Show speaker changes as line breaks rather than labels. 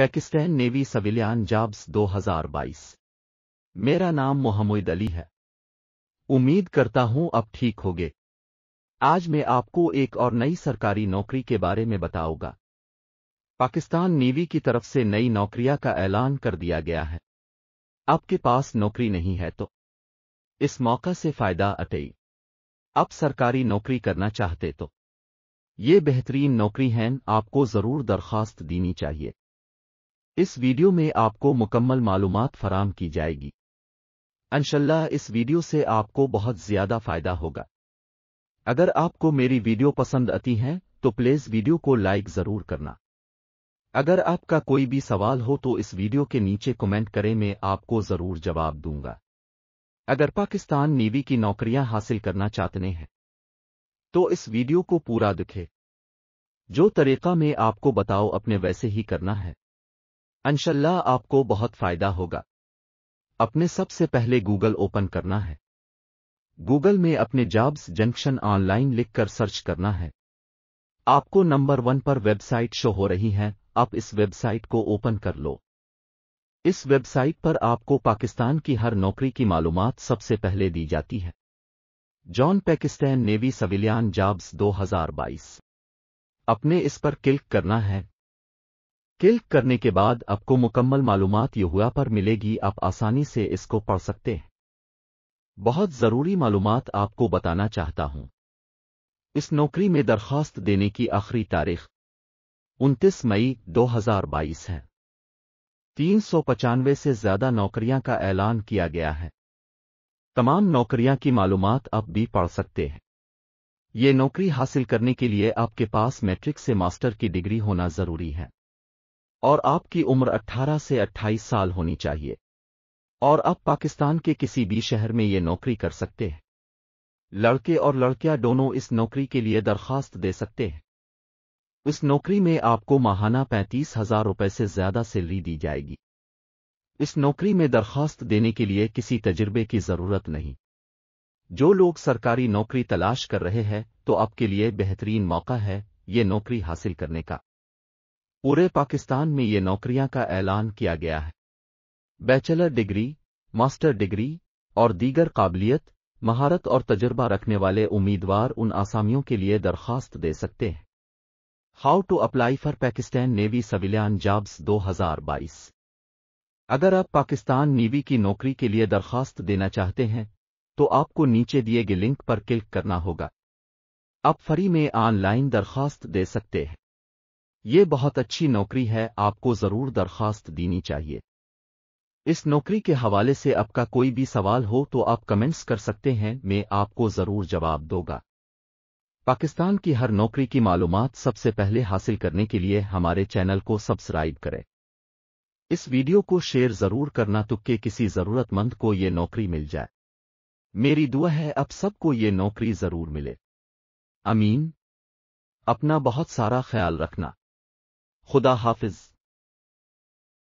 Pakistan navy civilian jobs 2022 मेरा नाम मोहम्मद अली है उम्मीद करता हूं अब ठीक होगे आज मैं आपको एक और नई सरकारी नौकरी के बारे में बताऊंगा पाकिस्तान नेवी की तरफ से नई नौकरियां का ऐलान कर दिया गया है आपके पास नौकरी नहीं है तो इस मौका से फायदा अटई आप सरकारी नौकरी करना चाहते तो ये बेहतरीन नौकरी हैं आपको जरूर दरखास्त देनी चाहिए इस वीडियो में आपको मुकम्मल मालूम फराम की जाएगी अनशल्ला इस वीडियो से आपको बहुत ज्यादा फायदा होगा अगर आपको मेरी वीडियो पसंद आती है तो प्लीज वीडियो को लाइक जरूर करना अगर आपका कोई भी सवाल हो तो इस वीडियो के नीचे कमेंट करें मैं आपको जरूर जवाब दूंगा अगर पाकिस्तान नेवी की नौकरियां हासिल करना चाहते हैं तो इस वीडियो को पूरा दिखे जो तरीका मैं आपको बताओ अपने वैसे ही करना है अनशल्ला आपको बहुत फायदा होगा अपने सबसे पहले गूगल ओपन करना है गूगल में अपने जॉब्स जंक्शन ऑनलाइन लिखकर सर्च करना है आपको नंबर वन पर वेबसाइट शो हो रही है आप इस वेबसाइट को ओपन कर लो इस वेबसाइट पर आपको पाकिस्तान की हर नौकरी की मालूम सबसे पहले दी जाती है join Pakistan navy civilian jobs 2022 अपने इस पर क्लिक करना है क्लिक करने के बाद आपको मुकम्मल मालूम युवा पर मिलेगी आप आसानी से इसको पढ़ सकते हैं बहुत ज़रूरी मालूम आपको बताना चाहता हूं इस नौकरी में दरख्वास्त देने की आखिरी तारीख 29 मई 2022 है तीन सौ पचानवे से ज़्यादा नौकरियां का ऐलान किया गया है तमाम नौकरियां की मालूम आप भी पढ़ सकते हैं ये नौकरी हासिल करने के लिए आपके पास मैट्रिक से मास्टर की डिग्री होना ज़रूरी है और आपकी उम्र 18 से 28 साल होनी चाहिए और आप पाकिस्तान के किसी भी शहर में ये नौकरी कर सकते हैं लड़के और लड़कियां दोनों इस नौकरी के लिए दरखास्त दे सकते हैं इस नौकरी में आपको माहाना पैंतीस हजार रुपये से ज्यादा सैलरी दी जाएगी इस नौकरी में दरखास्त देने के लिए किसी तजुर्बे की जरूरत नहीं जो लोग सरकारी नौकरी तलाश कर रहे हैं तो आपके लिए बेहतरीन मौका है ये नौकरी हासिल करने का पूरे पाकिस्तान में ये नौकरियां का ऐलान किया गया है बैचलर डिग्री मास्टर डिग्री और दीगर काबिलियत महारत और तजर्बा रखने वाले उम्मीदवार उन आसामियों के लिए दरखास्त दे सकते हैं how to apply for Pakistan navy civilian jobs 2022 अगर आप पाकिस्तान नेवी की नौकरी के लिए दरखास्त देना चाहते हैं तो आपको नीचे दिए गए लिंक पर क्लिक करना होगा आप फ्री में ऑनलाइन दरखास्त दे सकते हैं ये बहुत अच्छी नौकरी है आपको ज़रूर दरखास्त देनी चाहिए इस नौकरी के हवाले से आपका कोई भी सवाल हो तो आप कमेंट्स कर सकते हैं मैं आपको ज़रूर जवाब दूंगा पाकिस्तान की हर नौकरी की मालूम सबसे पहले हासिल करने के लिए हमारे चैनल को सब्सक्राइब करें इस वीडियो को शेयर ज़रूर करना तो के किसी ज़रूरतमंद को ये नौकरी मिल जाए मेरी दुआ है अब सबको ये नौकरी ज़रूर मिले अमीन अपना बहुत सारा ख्याल रखना खुदा हाफिज